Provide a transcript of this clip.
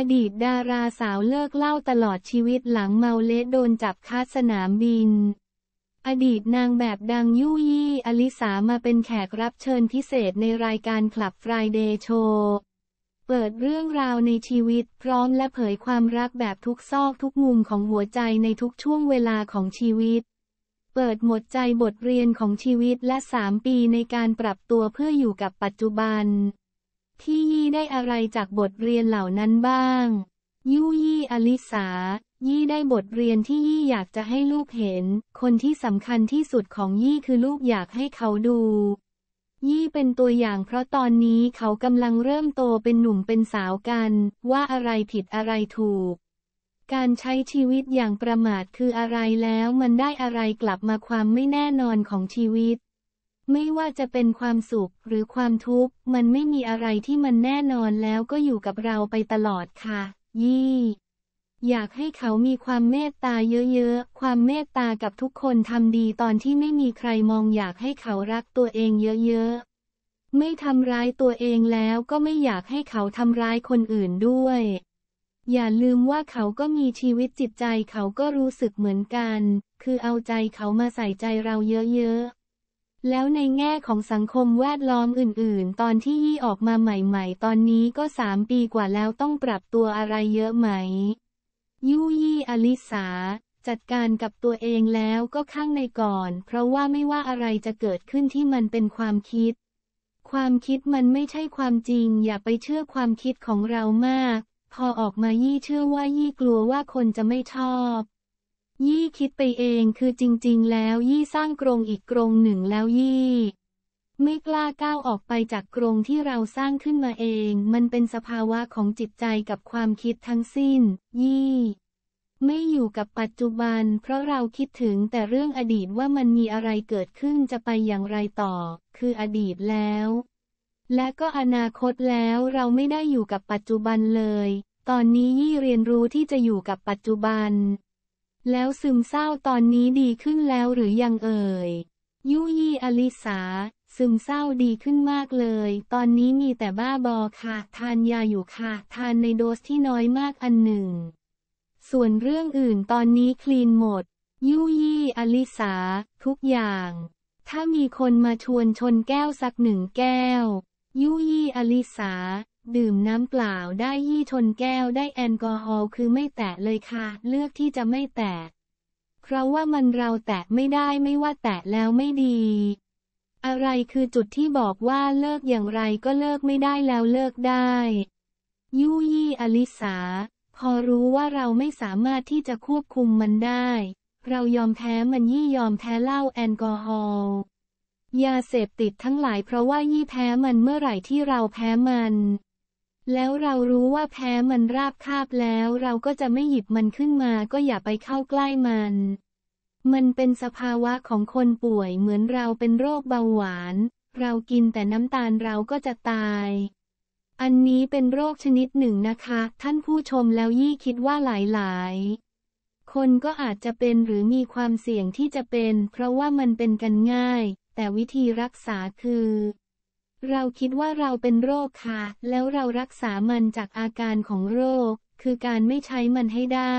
อดีตดาราสาวเลิกเล่าตลอดชีวิตหลังเมาเละโดนจับคาสนามบิน อดีตนางแบบดังยู่ยี่อลิสามาเป็นแขกรับเชิญพิเศษในรายการคลับฟรายเดย์โชว์เปิดเรื่องราวในชีวิตพร้อมและเผยความรักแบบทุกซอกทุกมุมของหัวใจในทุกช่วงเวลาของชีวิต เปิดหมดใจบทเรียนของชีวิตและ 3 ปีในการปรับตัวเพื่ออยู่กับปัจจุบันที่ยี่ได้อะไรจากบทเรียนเหล่านั้นบ้าง ยูยี่อลิสา ยี่ได้บทเรียนที่ยี่อยากจะให้ลูกเห็น คนที่สำคัญที่สุดของยี่คือลูกอยากให้เขาดู ยี่เป็นตัวอย่างเพราะตอนนี้เขากำลังเริ่มโตเป็นหนุ่มเป็นสาวกัน ว่าอะไรผิดอะไรถูก การใช้ชีวิตอย่างประมาทคืออะไรแล้วมันได้อะไรกลับมาความไม่แน่นอนของชีวิตไม่ว่าจะเป็นความสุขหรือความทุกข์มันไม่มีอะไรที่มันแน่นอนแล้วก็อยู่กับเราไปตลอดค่ะ ยี่ อยากให้เขามีความเมตตาเยอะ ๆ ความเมตตากับทุกคนทำดีตอนที่ไม่มีใครมองอยากให้เขารักตัวเองเยอะๆ ไม่ทำร้ายตัวเองแล้วก็ไม่อยากให้เขาทำร้ายคนอื่นด้วย อย่าลืมว่าเขาก็มีชีวิตจิตใจเขาก็รู้สึกเหมือนกัน คือเอาใจเขามาใส่ใจเราเยอะๆแล้วในแง่ของสังคมแวดล้อมอื่น ๆ ตอนที่ยี่ออกมาใหม่ ๆ ตอนนี้ก็สามปีกว่าแล้วต้องปรับตัวอะไรเยอะไหม ยูยี่อลิสาจัดการกับตัวเองแล้วก็ข้างในก่อน เพราะว่าไม่ว่าอะไรจะเกิดขึ้นที่มันเป็นความคิด ความคิดมันไม่ใช่ความจริง อย่าไปเชื่อความคิดของเรามาก พอออกมายี่เชื่อว่ายี่กลัวว่าคนจะไม่ชอบยี่คิดไปเองคือจริงๆแล้วยี่สร้างกรงอีกกรงหนึ่งแล้วยี่ ไม่กล้าก้าวออกไปจากกรงที่เราสร้างขึ้นมาเอง มันเป็นสภาวะของจิตใจกับความคิดทั้งสิ้น ยี่ ไม่อยู่กับปัจจุบันเพราะเราคิดถึงแต่เรื่องอดีตว่ามันมีอะไรเกิดขึ้นจะไปอย่างไรต่อ คืออดีตแล้ว และก็อนาคตแล้วเราไม่ได้อยู่กับปัจจุบันเลย ตอนนี้ยี่เรียนรู้ที่จะอยู่กับปัจจุบันแล้วซึมเศร้าตอนนี้ดีขึ้นแล้วหรือยังเอ่ยยุยี่อลิสาซึมเศร้าดีขึ้นมากเลย ตอนนี้มีแต่บ้าบอค่ะ ทานยาอยู่ค่ะ ทานในโดสที่น้อยมากอันหนึ่ง ส่วนเรื่องอื่นตอนนี้คลีนหมดยุยี่อลิสาทุกอย่าง ถ้ามีคนมาชวนชนแก้วสักหนึ่งแก้วยุยี่อลิสาดื่มน้ำเปล่าได้ยี่ชนแก้วได้แอลกอฮอล์คือไม่แตะเลยค่ะ เลือกที่จะไม่แตะเพราะว่ามันเราแตะไม่ได้ไม่ว่าแตะแล้วไม่ดี อะไรคือจุดที่บอกว่าเลิกอย่างไรก็เลิกไม่ได้แล้วเลิกได้ยูยี่อลิสาพอรู้ว่าเราไม่สามารถที่จะควบคุมมันได้ เรายอมแพ้มันยี่ยอมแพ้เหล้าแอลกอฮอล์ยาเสพติดทั้งหลายเพราะว่ายี่แพ้มันเมื่อไหร่ที่เราแพ้มันแล้วเรารู้ว่าแพ้มันราบคาบแล้วเราก็จะไม่หยิบมันขึ้นมาก็อย่าไปเข้าใกล้มัน มันเป็นสภาวะของคนป่วยเหมือนเราเป็นโรคเบาหวาน เรากินแต่น้ำตาลเราก็จะตาย อันนี้เป็นโรคชนิดหนึ่งนะคะ ท่านผู้ชมแล้วยี่คิดว่าหลาย ๆ คนก็อาจจะเป็นหรือมีความเสี่ยงที่จะเป็น เพราะว่ามันเป็นกันง่าย แต่วิธีรักษาคือเราคิดว่าเราเป็นโรคค่ะ แล้วเรารักษามันจากอาการของโรค คือการไม่ใช้มันให้ได้